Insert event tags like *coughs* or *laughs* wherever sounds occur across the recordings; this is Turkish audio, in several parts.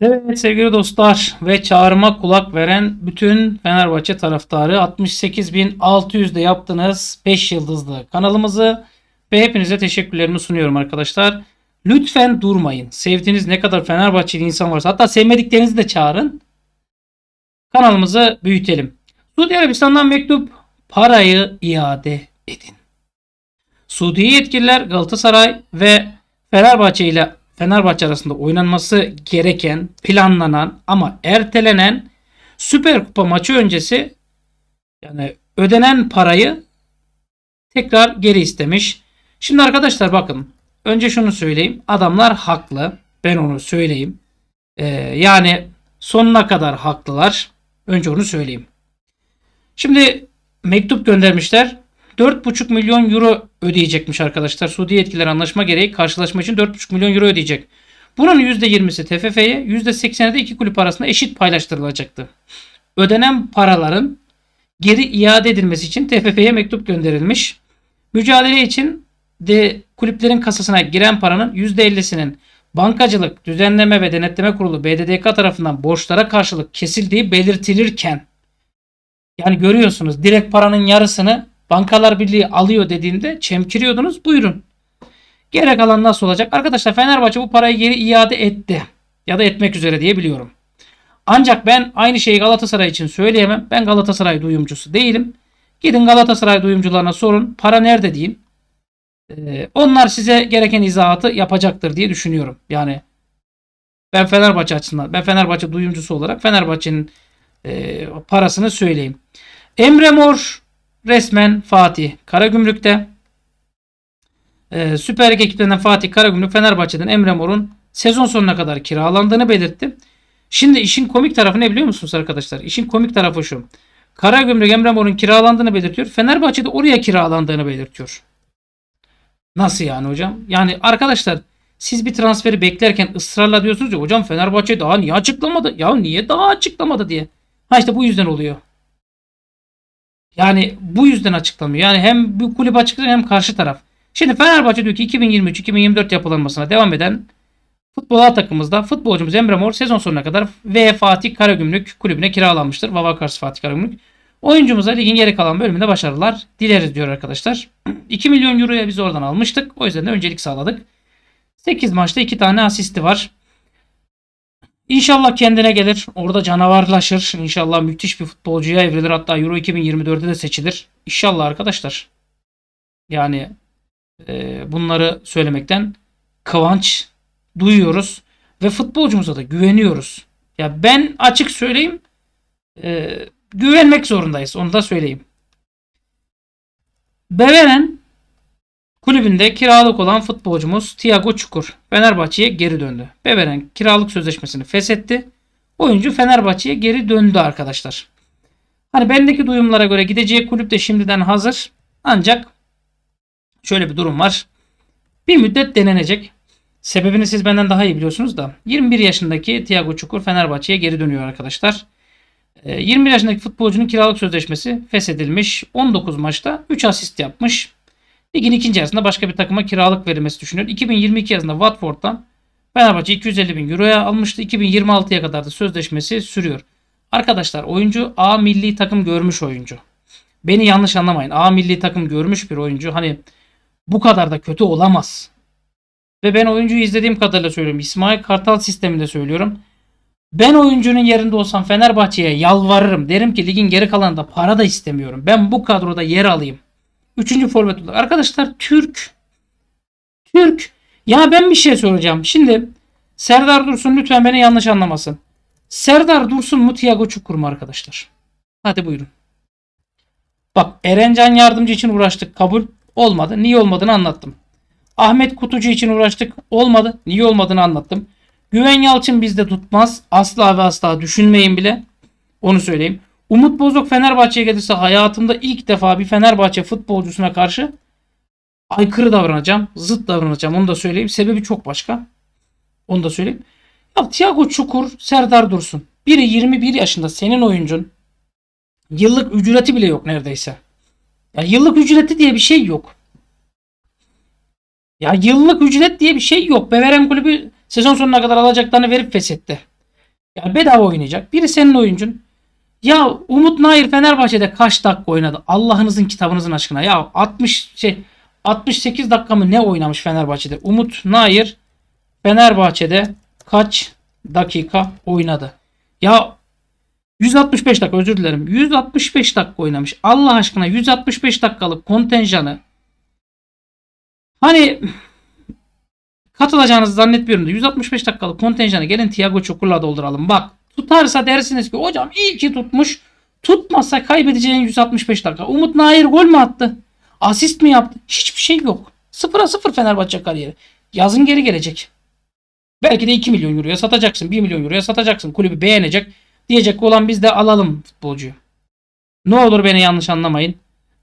Evet sevgili dostlar ve çağrıma kulak veren bütün Fenerbahçe taraftarı 68.600'de yaptınız 5 yıldızlı kanalımızı ve hepinize teşekkürlerimi sunuyorum arkadaşlar. Lütfen durmayın. Sevdiğiniz ne kadar Fenerbahçeli insan varsa hatta sevmediklerinizi de çağırın. Kanalımızı büyütelim. Suudi Arabistan'dan mektup parayı iade edin. Suudi yetkililer Galatasaray ve Fenerbahçe ile Fenerbahçe arasında oynanması gereken, planlanan ama ertelenen Süper Kupa maçı öncesi yani ödenen parayı tekrar geri istemiş. Şimdi arkadaşlar bakın. Önce şunu söyleyeyim. Adamlar haklı. Ben onu söyleyeyim. Ee, yani sonuna kadar haklılar. Önce onu söyleyeyim. Şimdi mektup göndermişler. 4,5 milyon euro ödeyecekmiş arkadaşlar. Suudi yetkililer anlaşma gereği karşılaşma için 4,5 milyon euro ödeyecek. Bunun %20'si TFF'ye, %80'i de iki kulüp arasında eşit paylaştırılacaktı. Ödenen paraların geri iade edilmesi için TFF'ye mektup gönderilmiş. Mücadele için de kulüplerin kasasına giren paranın %50'sinin Bankacılık Düzenleme ve Denetleme Kurulu BDDK tarafından borçlara karşılık kesildiği belirtilirken yani görüyorsunuz direkt paranın yarısını Bankalar Birliği alıyor dediğinde çemkiriyordunuz. Buyurun. Geri kalan nasıl olacak? Arkadaşlar Fenerbahçe bu parayı geri iade etti. Ya da etmek üzere diyebiliyorum. Ancak ben aynı şeyi Galatasaray için söyleyemem. Ben Galatasaray duyumcusu değilim. Gidin Galatasaray duyumcularına sorun. Para nerede diyeyim. Ee, onlar size gereken izahatı yapacaktır diye düşünüyorum. Yani ben Fenerbahçe açısından, ben Fenerbahçe duyumcusu olarak Fenerbahçe'nin e, parasını söyleyeyim. Emre Mor resmen Fatih Karagümrük'te. Ee, Süper Lig ekiplerinden Fatih Karagümrük Fenerbahçe'den Emre Mor'un sezon sonuna kadar kiralandığını belirtti. Şimdi işin komik tarafı ne biliyor musunuz arkadaşlar? İşin komik tarafı şu. Karagümrük Emre Mor'un kiralandığını belirtiyor. Fenerbahçe'de oraya kiralandığını belirtiyor. Nasıl yani hocam? Yani arkadaşlar siz bir transferi beklerken ısrarla diyorsunuz ya hocam Fenerbahçe daha niye açıklamadı? Ya niye daha açıklamadı diye. Ha işte bu yüzden oluyor. Yani bu yüzden açıklamıyor. Yani hem bu kulüp açıklıyor hem karşı taraf. Şimdi Fenerbahçe diyor ki 2023-2024 yapılanmasına devam eden futbol takımımızda futbolcumuz Emre Mor sezon sonuna kadar ve Fatih Karagümrük kulübüne kiralanmıştır. Vavakars Fatih Karagümrük. Oyuncumuza ligin geri kalan bölümünde başarılar dileriz diyor arkadaşlar. 2 *clears throat* milyon euroya biz oradan almıştık. O yüzden de öncelik sağladık. 8 maçta 2 tane asisti var. İnşallah kendine gelir. Orada canavarlaşır. İnşallah müthiş bir futbolcuya evrilir. Hatta Euro 2024'de de seçilir. İnşallah arkadaşlar. Yani e, bunları söylemekten kıvanç duyuyoruz. Ve futbolcumuza da güveniyoruz. Ya ben açık söyleyeyim. E, güvenmek zorundayız. Onu da söyleyeyim. Beveren Kulübünde kiralık olan futbolcumuz Thiago Çukur Fenerbahçe'ye geri döndü. Beveren kiralık sözleşmesini feshetti. Oyuncu Fenerbahçe'ye geri döndü arkadaşlar. Hani bendeki duyumlara göre gideceği kulüp de şimdiden hazır. Ancak şöyle bir durum var. Bir müddet denenecek. Sebebini siz benden daha iyi biliyorsunuz da 21 yaşındaki Thiago Çukur Fenerbahçe'ye geri dönüyor arkadaşlar. 21 ee, yaşındaki futbolcunun kiralık sözleşmesi feshedilmiş. 19 maçta 3 asist yapmış. Ligin ikinci yarısında başka bir takıma kiralık verilmesi düşünüyor. 2022 yazında Watford'dan Fenerbahçe 250 bin euroya almıştı. 2026'ya kadar da sözleşmesi sürüyor. Arkadaşlar oyuncu A milli takım görmüş oyuncu. Beni yanlış anlamayın. A milli takım görmüş bir oyuncu. Hani bu kadar da kötü olamaz. Ve ben oyuncuyu izlediğim kadarıyla söylüyorum. İsmail Kartal sisteminde söylüyorum. Ben oyuncunun yerinde olsam Fenerbahçe'ye yalvarırım. Derim ki ligin geri kalanında para da istemiyorum. Ben bu kadroda yer alayım. Üçüncü forvet olarak. Arkadaşlar Türk. Türk. Ya ben bir şey soracağım. Şimdi Serdar Dursun lütfen beni yanlış anlamasın. Serdar Dursun mu Tiago Çukur mu arkadaşlar? Hadi buyurun. Bak Erencan yardımcı için uğraştık. Kabul olmadı. Niye olmadığını anlattım. Ahmet Kutucu için uğraştık. Olmadı. Niye olmadığını anlattım. Güven Yalçın bizde tutmaz. Asla ve asla düşünmeyin bile. Onu söyleyeyim. Umut Bozok Fenerbahçe'ye gelirse hayatımda ilk defa bir Fenerbahçe futbolcusuna karşı aykırı davranacağım. Zıt davranacağım. Onu da söyleyeyim. Sebebi çok başka. Onu da söyleyeyim. Ya Thiago Çukur, Serdar Dursun. Biri 21 yaşında senin oyuncun. Yıllık ücreti bile yok neredeyse. Ya yıllık ücreti diye bir şey yok. Ya yıllık ücret diye bir şey yok. Beverem kulübü sezon sonuna kadar alacaklarını verip feshetti. Ya bedava oynayacak. Biri senin oyuncun. Ya Umut Nair Fenerbahçe'de kaç dakika oynadı? Allah'ınızın kitabınızın aşkına. Ya 60 şey 68 dakika mı ne oynamış Fenerbahçe'de? Umut Nair Fenerbahçe'de kaç dakika oynadı? Ya 165 dakika özür dilerim. 165 dakika oynamış. Allah aşkına 165 dakikalık kontenjanı hani katılacağınızı zannetmiyorum da 165 dakikalık kontenjanı gelin Tiago Çukur'la dolduralım. Bak Tutarsa dersiniz ki hocam iyi ki tutmuş. Tutmazsa kaybedeceğin 165 dakika. Umut Nair gol mü attı? Asist mi yaptı? Hiçbir şey yok. 0'a 0 Fenerbahçe kariyeri. Yazın geri gelecek. Belki de 2 milyon euroya satacaksın. 1 milyon euroya satacaksın. Kulübü beğenecek. Diyecek ki olan biz de alalım futbolcuyu. Ne olur beni yanlış anlamayın.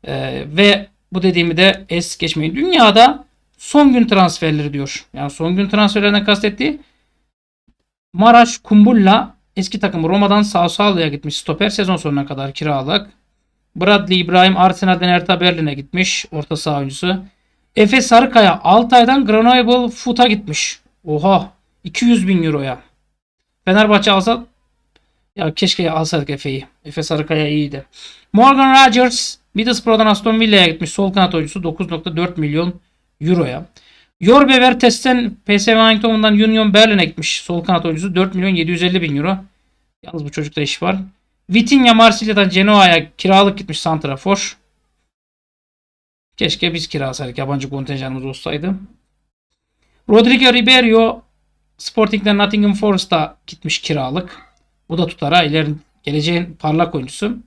Ee, ve bu dediğimi de es geçmeyin. Dünyada son gün transferleri diyor. Yani son gün transferlerine kastettiği Maraş, Kumbulla, Eski takım Roma'dan Sassuolo'ya gitmiş. Stoper sezon sonuna kadar kiralık. Bradley İbrahim Arsenal'den Erta Berlin'e gitmiş. Orta saha oyuncusu. Efe Sarıkaya Altay'dan Grenoble Foot'a gitmiş. Oha 200 bin euroya. Fenerbahçe alsa ya keşke alsaydık Efe'yi. Efe Sarıkaya iyiydi. Morgan Rogers Middlesbrough'dan Aston Villa'ya gitmiş. Sol kanat oyuncusu 9.4 milyon euroya. Jorbe Vertes'ten PSV Eindhoven'dan Union Berlin gitmiş. Sol kanat oyuncusu 4 milyon 750 bin euro. Yalnız bu çocukta iş var. Vitinha Marsilya'dan Genoa'ya kiralık gitmiş Santrafor. Keşke biz kirasaydık. Yabancı kontenjanımız olsaydı. Rodrigo Ribeiro Sporting'den Nottingham Forest'a gitmiş kiralık. Bu da tutar ha. İlerin, geleceğin parlak oyuncusu.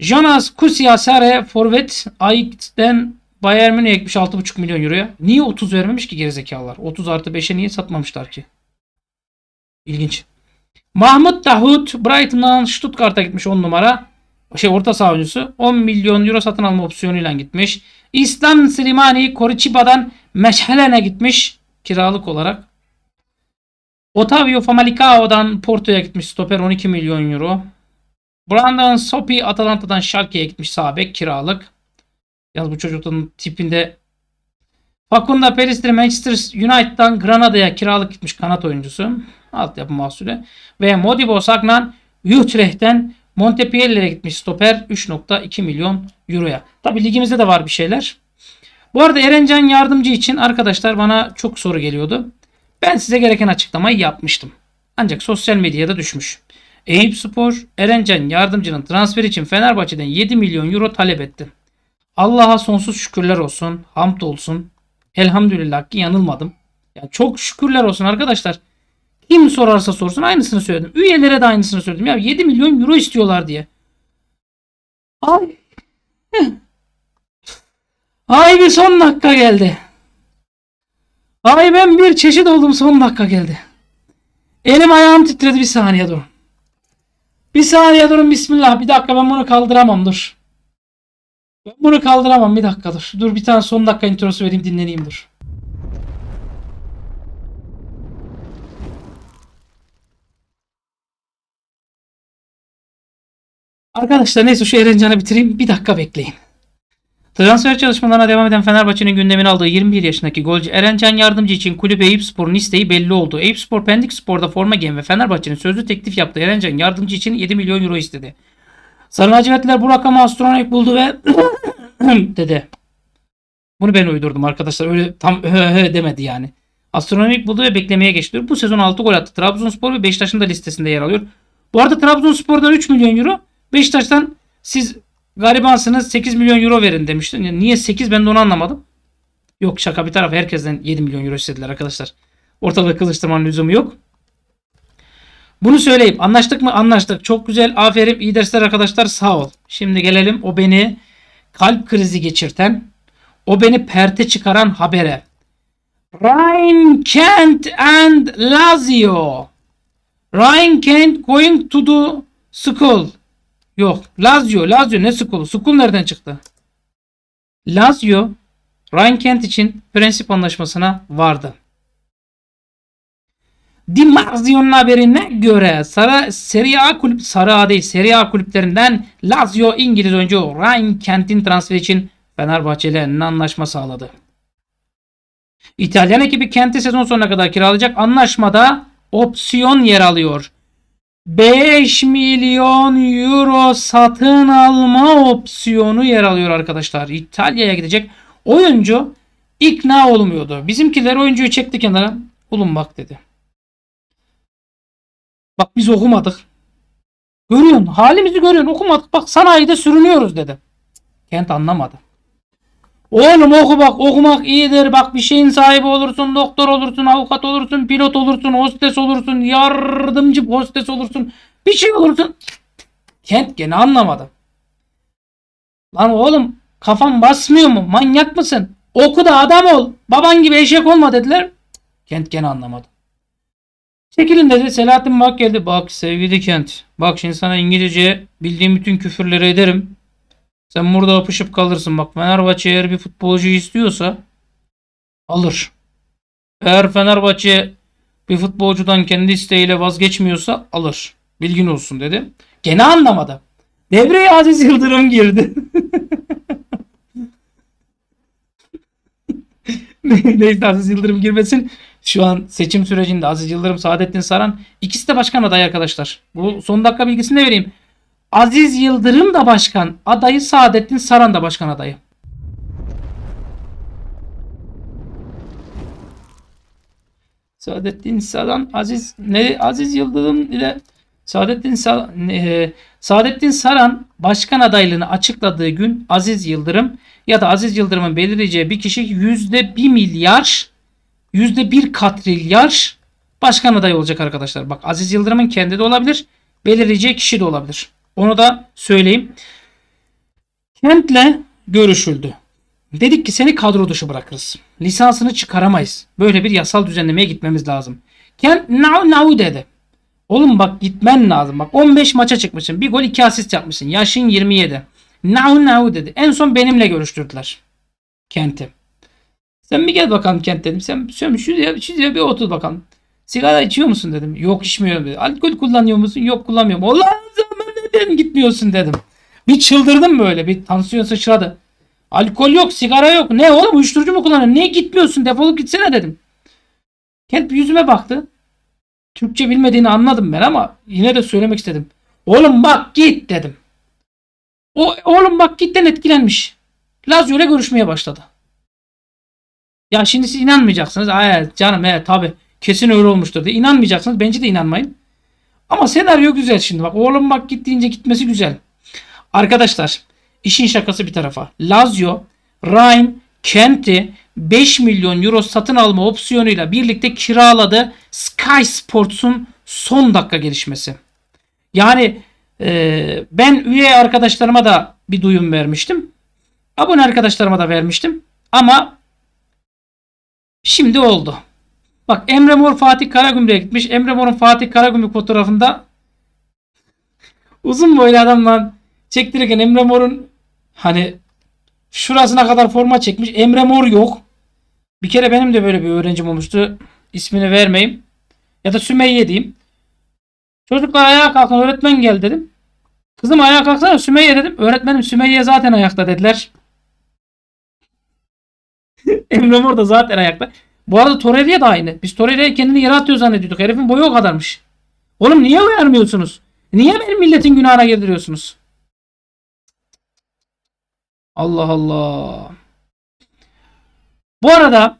Jonas Kusiasare forvet Ajax'den Bayern Münih 76,5 milyon euroya. Niye 30 vermemiş ki gerizekalılar? 30 artı 5'e niye satmamışlar ki? İlginç. Mahmut Dahut Brighton'dan Stuttgart'a gitmiş 10 numara. Şey orta saha oyuncusu. 10 milyon euro satın alma opsiyonuyla gitmiş. İslam Slimani Korçiba'dan Meşhelen'e gitmiş. Kiralık olarak. Otavio Famalicao'dan Porto'ya gitmiş. Stoper 12 milyon euro. Brandon Sopi Atalanta'dan Schalke'ye gitmiş. Sabek kiralık. Yalnız bu çocukların tipinde Facundo Pelistri Manchester United'dan Granada'ya kiralık gitmiş kanat oyuncusu. Altyapı mahsulü. Ve Modibo Sagnan Utrecht'ten Montpellier'e gitmiş stoper 3.2 milyon euroya. Tabi ligimizde de var bir şeyler. Bu arada Erencan yardımcı için arkadaşlar bana çok soru geliyordu. Ben size gereken açıklamayı yapmıştım. Ancak sosyal medyada düşmüş. Eyüp Spor, Erencan yardımcının transfer için Fenerbahçe'den 7 milyon euro talep etti. Allah'a sonsuz şükürler olsun. Hamd olsun. Elhamdülillah ki yanılmadım. Yani çok şükürler olsun arkadaşlar. Kim sorarsa sorsun aynısını söyledim. Üyelere de aynısını söyledim. Ya 7 milyon euro istiyorlar diye. Ay. Ay bir son dakika geldi. Ay ben bir çeşit oldum son dakika geldi. Elim ayağım titredi bir saniye durun. Bir saniye durun bismillah. Bir dakika ben bunu kaldıramam dur. Ben bunu kaldıramam bir dakika dur. Dur bir tane son dakika introsu vereyim dinleneyim dur. Arkadaşlar neyse şu Erencan'ı bitireyim. Bir dakika bekleyin. Transfer çalışmalarına devam eden Fenerbahçe'nin gündemini aldığı 21 yaşındaki golcü Erencan Yardımcı için kulüp Eyüpspor'un isteği belli oldu. Eyüpspor Pendik Spor'da forma giyen ve Fenerbahçe'nin sözlü teklif yaptığı Erencan Yardımcı için 7 milyon euro istedi. Sarı lacivertliler bu rakamı astronomik buldu ve *coughs* dedi. Bunu ben uydurdum arkadaşlar. Öyle tam *laughs* demedi yani. Astronomik buldu ve beklemeye geçti. Bu sezon 6 gol attı. Trabzonspor ve Beşiktaş'ın da listesinde yer alıyor. Bu arada Trabzonspor'dan 3 milyon euro. Beşiktaş'tan siz garibansınız 8 milyon euro verin demiştin. Yani niye 8 ben de onu anlamadım. Yok şaka bir taraf herkesten 7 milyon euro istediler arkadaşlar. Ortalığı kızıştırmanın lüzumu yok. Bunu söyleyip anlaştık mı? Anlaştık. Çok güzel. Aferin. İyi dersler arkadaşlar. Sağ ol. Şimdi gelelim o beni kalp krizi geçirten, o beni perte çıkaran habere. Rhein Kent and Lazio. Rhein Kent going to the school. Yok. Lazio. Lazio ne school? School nereden çıktı? Lazio Rhein Kent için prensip anlaşmasına vardı. Di Marzio'nun haberine göre Sara, Serie A kulüp Sarı A değil Serie A kulüplerinden Lazio İngiliz oyuncu Ryan Kent'in transferi için Fenerbahçe ile anlaşma sağladı. İtalyan ekibi Kent'i sezon sonuna kadar kiralayacak anlaşmada opsiyon yer alıyor. 5 milyon euro satın alma opsiyonu yer alıyor arkadaşlar. İtalya'ya gidecek oyuncu ikna olmuyordu. Bizimkiler oyuncuyu çekti kenara. Oğlum bak dedi. Bak biz okumadık. Görüyorsun halimizi görüyorsun okumadık bak sanayide sürünüyoruz dedi. Kent anlamadı. Oğlum oku bak okumak iyidir bak bir şeyin sahibi olursun doktor olursun avukat olursun pilot olursun hostes olursun yardımcı hostes olursun bir şey olursun. Kent gene anlamadı. Lan oğlum kafan basmıyor mu manyak mısın? Oku da adam ol baban gibi eşek olma dediler. Kent gene anlamadı. Çekilin dedi. Selahattin Bak geldi. Bak sevgili kent. Bak şimdi sana İngilizce bildiğim bütün küfürleri ederim. Sen burada apışıp kalırsın. Bak Fenerbahçe eğer bir futbolcu istiyorsa alır. Eğer Fenerbahçe bir futbolcudan kendi isteğiyle vazgeçmiyorsa alır. Bilgin olsun dedi. Gene anlamadı. Devreye Aziz Yıldırım girdi. *laughs* Neyse Aziz Yıldırım girmesin. Şu an seçim sürecinde Aziz Yıldırım, Saadettin Saran ikisi de başkan adayı arkadaşlar. Bu son dakika bilgisini de vereyim. Aziz Yıldırım da başkan adayı, Saadettin Saran da başkan adayı. Saadettin Saran, Aziz ne Aziz Yıldırım ile Saadettin Sar, e, Saadettin Saran başkan adaylığını açıkladığı gün Aziz Yıldırım ya da Aziz Yıldırım'ın belirleyeceği bir kişi %1 milyar %1 katrilyar başkan adayı olacak arkadaşlar. Bak Aziz Yıldırım'ın kendi de olabilir. Belirleyecek kişi de olabilir. Onu da söyleyeyim. Kent'le görüşüldü. Dedik ki seni kadro dışı bırakırız. Lisansını çıkaramayız. Böyle bir yasal düzenlemeye gitmemiz lazım. Kent now now dedi. Oğlum bak gitmen lazım. Bak 15 maça çıkmışsın. Bir gol 2 asist yapmışsın. Yaşın 27. Now now dedi. En son benimle görüştürdüler. Kent'i. Sen bir gel bakalım kent dedim. Sen söyle şuraya, şuraya bir otur bakalım. Sigara içiyor musun dedim. Yok içmiyorum dedi. Alkol kullanıyor musun? Yok kullanmıyorum. Allah'ın zaman neden gitmiyorsun dedim. Bir çıldırdım böyle. Bir tansiyon sıçradı. Alkol yok, sigara yok. Ne oğlum uyuşturucu mu kullanıyorsun? Niye gitmiyorsun? Defolup gitsene dedim. Kent yüzüme baktı. Türkçe bilmediğini anladım ben ama yine de söylemek istedim. Oğlum bak git dedim. O oğlum bak gitten etkilenmiş. Lazio'yla görüşmeye başladı. Ya şimdi siz inanmayacaksınız. Evet canım evet tabi kesin öyle olmuştur diye. İnanmayacaksınız. Bence de inanmayın. Ama senaryo güzel şimdi. Bak oğlum bak gittiğince gitmesi güzel. Arkadaşlar işin şakası bir tarafa. Lazio, Rhein, Kent'i 5 milyon euro satın alma opsiyonuyla birlikte kiraladı Sky Sports'un son dakika gelişmesi. Yani e, ben üye arkadaşlarıma da bir duyum vermiştim. Abone arkadaşlarıma da vermiştim. Ama Şimdi oldu. Bak Emre Mor Fatih Karagümrük'e gitmiş. Emre Mor'un Fatih Karagümrük fotoğrafında uzun boylu adamla çektirirken Emre Mor'un hani şurasına kadar forma çekmiş. Emre Mor yok. Bir kere benim de böyle bir öğrencim olmuştu. İsmini vermeyeyim. Ya da Sümeyye diyeyim. Çocuklar ayağa kalkın öğretmen gel dedim. Kızım ayağa kalksana Sümeyye dedim. Öğretmenim Sümeyye zaten ayakta dediler. *laughs* Emre Mor da zaten ayakta. Bu arada Torreira da aynı. Biz Torreira'yı kendini yere atıyor zannediyorduk. Herifin boyu o kadarmış. Oğlum niye uyarmıyorsunuz? Niye benim milletin günahına girdiriyorsunuz? Allah Allah. Bu arada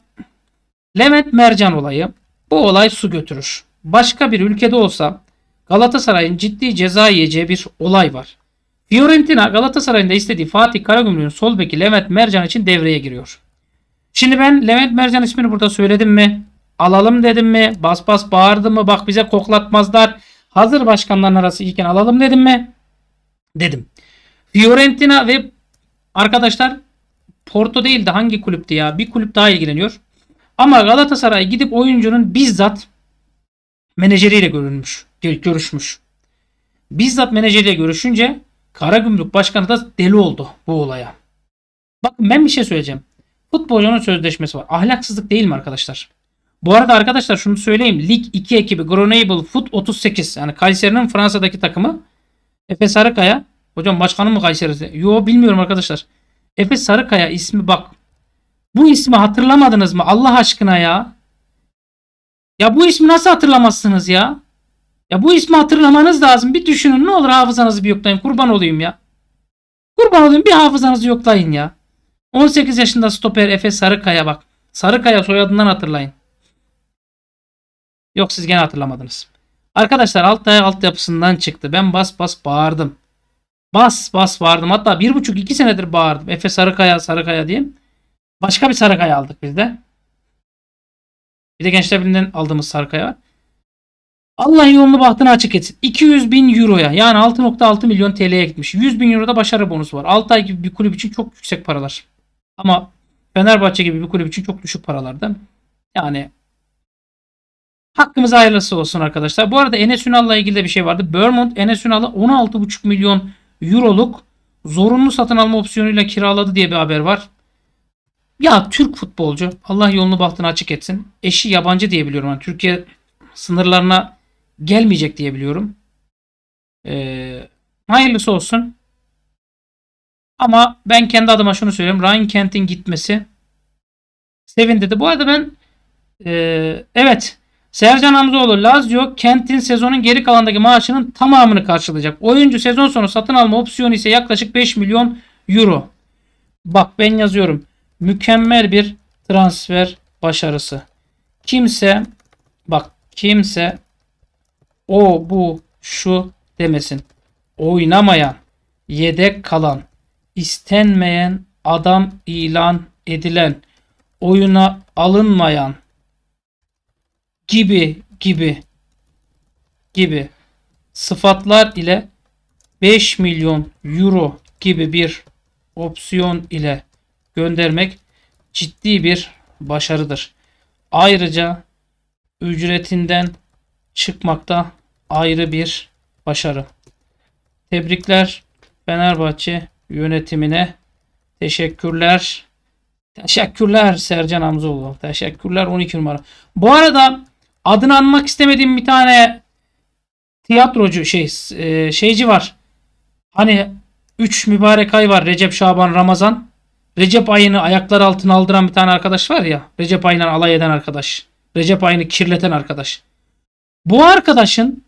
Levent Mercan olayı. Bu olay su götürür. Başka bir ülkede olsa Galatasaray'ın ciddi ceza yiyeceği bir olay var. Fiorentina Galatasaray'ın da istediği Fatih Karagümrük'ün sol beki Levent Mercan için devreye giriyor. Şimdi ben Levent Mercan ismini burada söyledim mi? Alalım dedim mi? Bas bas bağırdı mı? Bak bize koklatmazlar. Hazır başkanların arası iken alalım dedim mi? Dedim. Fiorentina ve arkadaşlar Porto değildi. hangi kulüptü ya? Bir kulüp daha ilgileniyor. Ama Galatasaray gidip oyuncunun bizzat menajeriyle görünmüş, görüşmüş. Bizzat menajeriyle görüşünce Karagümrük Başkanı da deli oldu bu olaya. Bak ben bir şey söyleyeceğim. Futbolcunun sözleşmesi var. Ahlaksızlık değil mi arkadaşlar? Bu arada arkadaşlar şunu söyleyeyim. Lig 2 ekibi Grenoble Foot 38 yani Kayseri'nin Fransa'daki takımı Efes Sarıkaya. Hocam başkanı mı Kayseri'de? Yo bilmiyorum arkadaşlar. Efes Sarıkaya ismi bak. Bu ismi hatırlamadınız mı Allah aşkına ya? Ya bu ismi nasıl hatırlamazsınız ya? Ya bu ismi hatırlamanız lazım. Bir düşünün ne olur hafızanızı bir yoklayın. Kurban olayım ya. Kurban olayım bir hafızanızı yoklayın ya. 18 yaşında stoper Efe Sarıkaya bak. Sarıkaya soyadından hatırlayın. Yok siz gene hatırlamadınız. Arkadaşlar Altay altyapısından çıktı. Ben bas bas bağırdım. Bas bas bağırdım. Hatta 1,5-2 senedir bağırdım. Efe Sarıkaya Sarıkaya diyeyim. Başka bir Sarıkaya aldık biz de. Bir de Gençler Birliği'nden aldığımız Sarıkaya var. Allah yolunu bahtını açık etsin. 200 bin euroya yani 6.6 milyon TL'ye gitmiş. 100 bin euroda başarı bonusu var. 6 ay gibi bir kulüp için çok yüksek paralar. Ama Fenerbahçe gibi bir kulüp için çok düşük paralardan. Yani hakkımız hayırlısı olsun arkadaşlar. Bu arada Enes Ünal'la ilgili de bir şey vardı. Bermond Enes Ünalı 16,5 milyon euroluk zorunlu satın alma opsiyonuyla kiraladı diye bir haber var. Ya Türk futbolcu Allah yolunu bahtını açık etsin. Eşi yabancı diye biliyorum. Yani Türkiye sınırlarına gelmeyecek diye biliyorum. Ee, hayırlısı olsun. Ama ben kendi adıma şunu söyleyeyim Ryan Kent'in gitmesi sevindirdi. Bu arada ben e, evet Sercan Hamzoğlu Lazio Kent'in sezonun geri kalanındaki maaşının tamamını karşılayacak. Oyuncu sezon sonu satın alma opsiyonu ise yaklaşık 5 milyon euro. Bak ben yazıyorum. Mükemmel bir transfer başarısı. Kimse bak kimse o bu şu demesin. Oynamayan, yedek kalan, istenmeyen adam ilan edilen, oyuna alınmayan gibi gibi gibi sıfatlar ile 5 milyon euro gibi bir opsiyon ile göndermek ciddi bir başarıdır. Ayrıca ücretinden çıkmakta ayrı bir başarı. Tebrikler Fenerbahçe yönetimine teşekkürler. Teşekkürler Sercan Hamzoğlu. Teşekkürler 12 numara. Bu arada adını anmak istemediğim bir tane tiyatrocu şey e, şeyci var. Hani 3 mübarek ay var. Recep, Şaban, Ramazan. Recep ayını ayaklar altına aldıran bir tane arkadaş var ya. Recep ayından alay eden arkadaş. Recep ayını kirleten arkadaş. Bu arkadaşın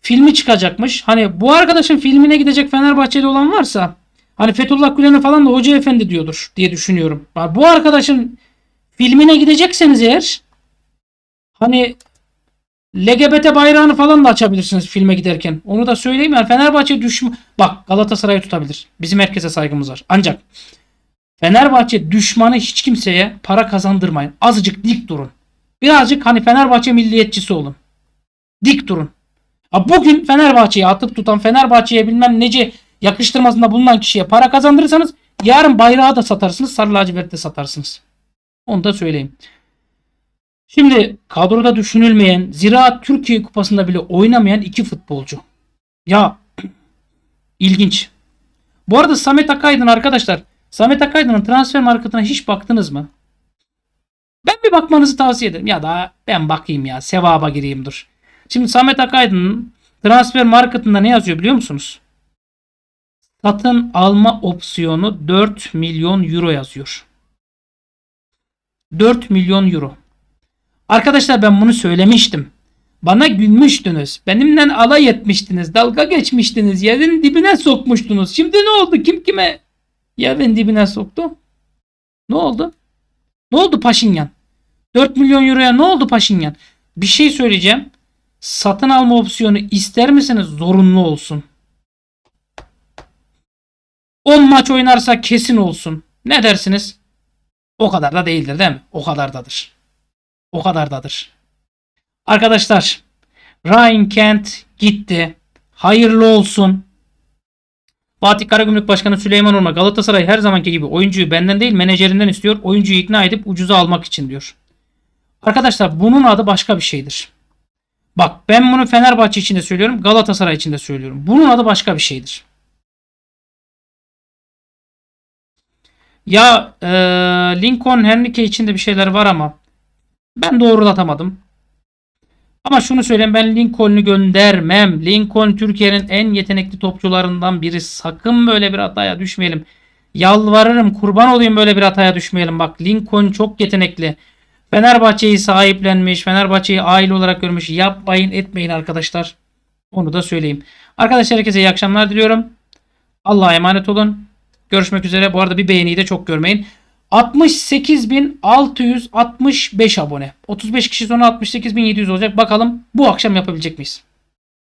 filmi çıkacakmış. Hani bu arkadaşın filmine gidecek Fenerbahçeli olan varsa Hani Fethullah Gülen'e falan da hoca efendi diyordur diye düşünüyorum. Bu arkadaşın filmine gidecekseniz eğer hani LGBT bayrağını falan da açabilirsiniz filme giderken. Onu da söyleyeyim. Yani Fenerbahçe düşman... Bak Galatasaray'ı tutabilir. Bizim herkese saygımız var. Ancak Fenerbahçe düşmanı hiç kimseye para kazandırmayın. Azıcık dik durun. Birazcık hani Fenerbahçe milliyetçisi olun. Dik durun. Ha bugün Fenerbahçe'yi atıp tutan Fenerbahçe'ye bilmem nece yakıştırmasında bulunan kişiye para kazandırırsanız yarın bayrağı da satarsınız. Sarı lacivert de satarsınız. Onu da söyleyeyim. Şimdi kadroda düşünülmeyen, zira Türkiye Kupası'nda bile oynamayan iki futbolcu. Ya *clears throat* ilginç. Bu arada Samet Akaydın arkadaşlar. Samet Akaydın'ın transfer marketine hiç baktınız mı? Ben bir bakmanızı tavsiye ederim. Ya da ben bakayım ya. Sevaba gireyim dur. Şimdi Samet Akaydın'ın transfer marketinde ne yazıyor biliyor musunuz? Satın alma opsiyonu 4 milyon euro yazıyor. 4 milyon euro. Arkadaşlar ben bunu söylemiştim. Bana gülmüştünüz. Benimle alay etmiştiniz. Dalga geçmiştiniz. Yerin dibine sokmuştunuz. Şimdi ne oldu? Kim kime yerin dibine soktu? Ne oldu? Ne oldu Paşinyan? 4 milyon euroya ne oldu Paşinyan? Bir şey söyleyeceğim. Satın alma opsiyonu ister misiniz? Zorunlu olsun. 10 maç oynarsa kesin olsun. Ne dersiniz? O kadar da değildir değil mi? O kadar dadır. O kadar dadır. Arkadaşlar Ryan Kent gitti. Hayırlı olsun. Fatih Karagümrük Başkanı Süleyman Orma Galatasaray her zamanki gibi oyuncuyu benden değil menajerinden istiyor. Oyuncuyu ikna edip ucuza almak için diyor. Arkadaşlar bunun adı başka bir şeydir. Bak ben bunu Fenerbahçe için de söylüyorum. Galatasaray için de söylüyorum. Bunun adı başka bir şeydir. Ya e, Lincoln Henrique içinde bir şeyler var ama ben doğrulatamadım. Ama şunu söyleyeyim ben Lincoln'u göndermem. Lincoln Türkiye'nin en yetenekli topçularından biri. Sakın böyle bir hataya düşmeyelim. Yalvarırım kurban olayım böyle bir hataya düşmeyelim. Bak Lincoln çok yetenekli. Fenerbahçe'yi sahiplenmiş. Fenerbahçe'yi aile olarak görmüş. Yapmayın etmeyin arkadaşlar. Onu da söyleyeyim. Arkadaşlar herkese iyi akşamlar diliyorum. Allah'a emanet olun. Görüşmek üzere. Bu arada bir beğeniyi de çok görmeyin. 68.665 abone. 35 kişi sonra 68.700 olacak. Bakalım bu akşam yapabilecek miyiz?